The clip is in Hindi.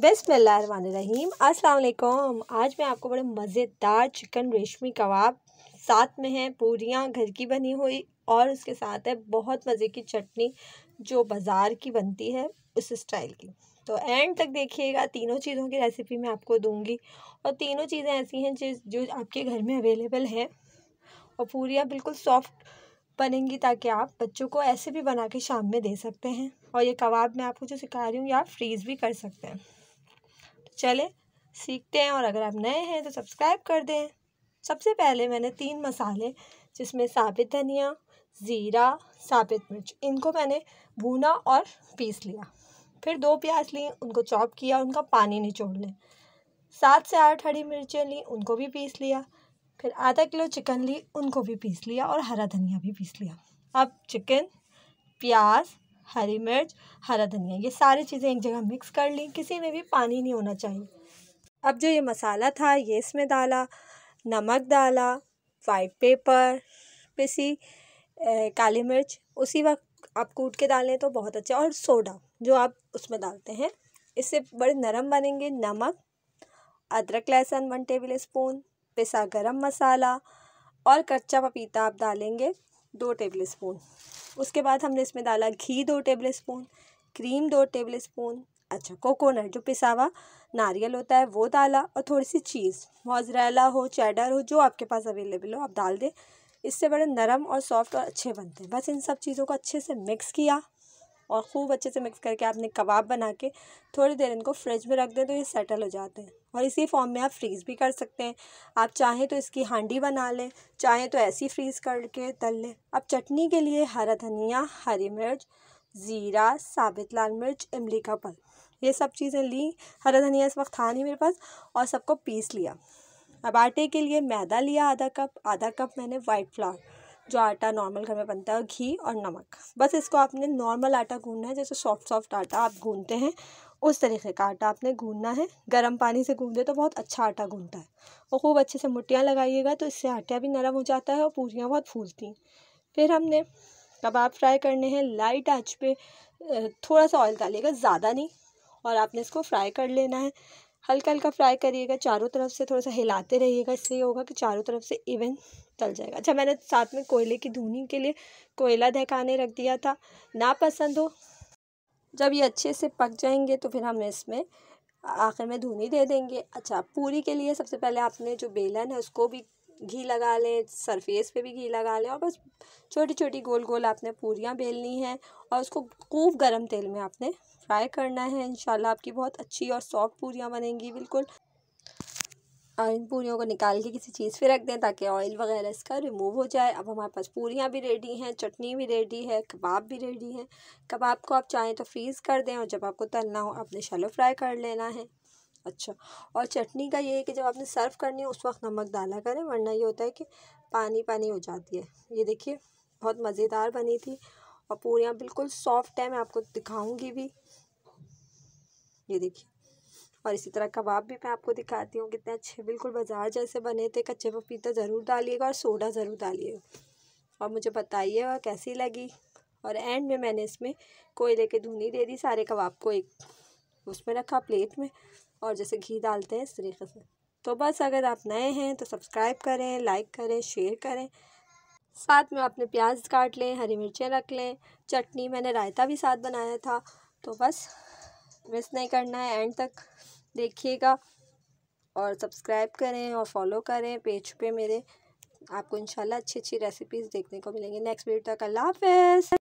बिसमीम अस्सलाम आज मैं आपको बड़े मज़ेदार चिकन रेशमी कबाब साथ में है पूरियाँ घर की बनी हुई और उसके साथ है बहुत मज़े की चटनी जो बाज़ार की बनती है उस स्टाइल की तो एंड तक देखिएगा तीनों चीज़ों की रेसिपी मैं आपको दूंगी और तीनों चीज़ें ऐसी हैं जिस जो आपके घर में अवेलेबल हैं और पूरियाँ बिल्कुल सॉफ्ट बनेंगी ताकि आप बच्चों को ऐसे भी बना के शाम में दे सकते हैं और ये कबाब मैं आपको जो सिखा रही हूँ या आप फ्रीज़ भी कर सकते हैं चले सीखते हैं और अगर आप नए हैं तो सब्सक्राइब कर दें सबसे पहले मैंने तीन मसाले जिसमें साबित धनिया ज़ीरा साबित मिर्च इनको मैंने भूना और पीस लिया फिर दो प्याज ली उनको चॉप किया उनका पानी निचोड़ लें सात से आठ हरी मिर्चें ली उनको भी पीस लिया फिर आधा किलो चिकन ली उनको भी पीस लिया और हरा धनिया भी पीस लिया अब चिकन प्याज हरी मिर्च हरा धनिया ये सारी चीज़ें एक जगह मिक्स कर ली किसी में भी पानी नहीं होना चाहिए अब जो ये मसाला था ये इसमें डाला नमक डाला वाइट पेपर पिसी ए, काली मिर्च उसी वक्त आप कूट के डालें तो बहुत अच्छा और सोडा जो आप उसमें डालते हैं इससे बड़े नरम बनेंगे नमक अदरक लहसुन वन टेबल स्पून पिसा गरम मसाला और कच्चा पपीता आप डालेंगे दो टेबल स्पून उसके बाद हमने इसमें डाला घी दो टेबल स्पून क्रीम दो टेबल स्पून अच्छा कोकोनट जो पिसावा नारियल होता है वो डाला और थोड़ी सी चीज़ मोजरेला हो चैडर हो जो आपके पास अवेलेबल हो आप डाल दें इससे बड़े नरम और सॉफ्ट और अच्छे बनते हैं बस इन सब चीज़ों को अच्छे से मिक्स किया और खूब अच्छे से मिक्स करके आपने कबाब बना के थोड़ी देर इनको फ्रिज में रख दें तो ये सेटल हो जाते हैं और इसी फॉर्म में आप फ्रीज़ भी कर सकते हैं आप चाहें तो इसकी हांडी बना लें चाहें तो ऐसी फ्रीज़ करके तल लें अब चटनी के लिए हरा धनिया हरी मिर्च ज़ीरा साबित लाल मिर्च इमली का पल ये सब चीज़ें ली हरा धनिया इस वक्त था नहीं मेरे पास और सबको पीस लिया अब आटे के लिए मैदा लिया आधा कप आधा कप मैंने वाइट फ्लावर जो आटा नॉर्मल घर में बनता है घी और नमक बस इसको आपने नॉर्मल आटा गूनना है जैसे सॉफ्ट सॉफ्ट आटा आप गूंढते हैं उस तरीके का आटा आपने गूनना है गर्म पानी से गूंदे तो बहुत अच्छा आटा गूनता है और खूब अच्छे से मुठियाँ लगाइएगा तो इससे आटा भी नरम हो जाता है और पूरियाँ बहुत फूलती फिर हमने कबाब फ्राई करने हैं लाइट आँच पे थोड़ा सा ऑयल डालिएगा ज़्यादा नहीं और आपने इसको फ्राई कर लेना है हल्का हल्का फ्राई करिएगा चारों तरफ से थोड़ा सा हिलाते रहिएगा इससे ये होगा कि चारों तरफ से इवन तल जाएगा अच्छा मैंने साथ में कोयले की धुनी के लिए कोयला दहकाने रख दिया था ना पसंद हो जब ये अच्छे से पक जाएंगे तो फिर हम इसमें आखिर में धुनी दे देंगे अच्छा पूरी के लिए सबसे पहले आपने जो बेलन है उसको भी घी लगा लें सरफेस पे भी घी लगा लें और बस छोटी छोटी गोल गोल आपने पूरियाँ बेलनी हैं और उसको खूब गर्म तेल में आपने फ्राई करना है इंशाल्लाह आपकी बहुत अच्छी और सॉफ्ट पूरियाँ बनेंगी बिल्कुल और इन पूरियों को निकाल के किसी चीज़ पे रख दें ताकि ऑयल वगैरह इसका रिमूव हो जाए अब हमारे पास पूरियाँ भी रेडी हैं चटनी भी रेडी है कबाब भी रेडी है कबाब को आप चाहें तो फ्रीज़ कर दें और जब आपको तलना हो आपने शैलो फ्राई कर लेना है अच्छा और चटनी का ये है कि जब आपने सर्व करनी है उस वक्त नमक डाला करें वरना ये होता है कि पानी पानी हो जाती है ये देखिए बहुत मज़ेदार बनी थी और पूरियाँ बिल्कुल सॉफ्ट है मैं आपको दिखाऊंगी भी ये देखिए और इसी तरह कबाब भी मैं आपको दिखाती हूँ कितने अच्छे बिल्कुल बाजार जैसे बने थे कच्चे पपीता ज़रूर डालिएगा और सोडा ज़रूर डालिएगा और मुझे बताइएगा कैसी लगी और एंड में मैंने इसमें कोयले के धुनी दे दी सारे कबाब को एक उसमें रखा प्लेट में और जैसे घी डालते हैं इस तरीके से तो बस अगर आप नए हैं तो सब्सक्राइब करें लाइक करें शेयर करें साथ में आपने प्याज काट लें हरी मिर्चें रख लें चटनी मैंने रायता भी साथ बनाया था तो बस मिस नहीं करना है एंड तक देखिएगा और सब्सक्राइब करें और फॉलो करें पेज पे मेरे आपको इंशाल्लाह अच्छी अच्छी रेसिपीज़ देखने को मिलेंगी नेक्स्ट वीडियो तक अल्लाह हाफ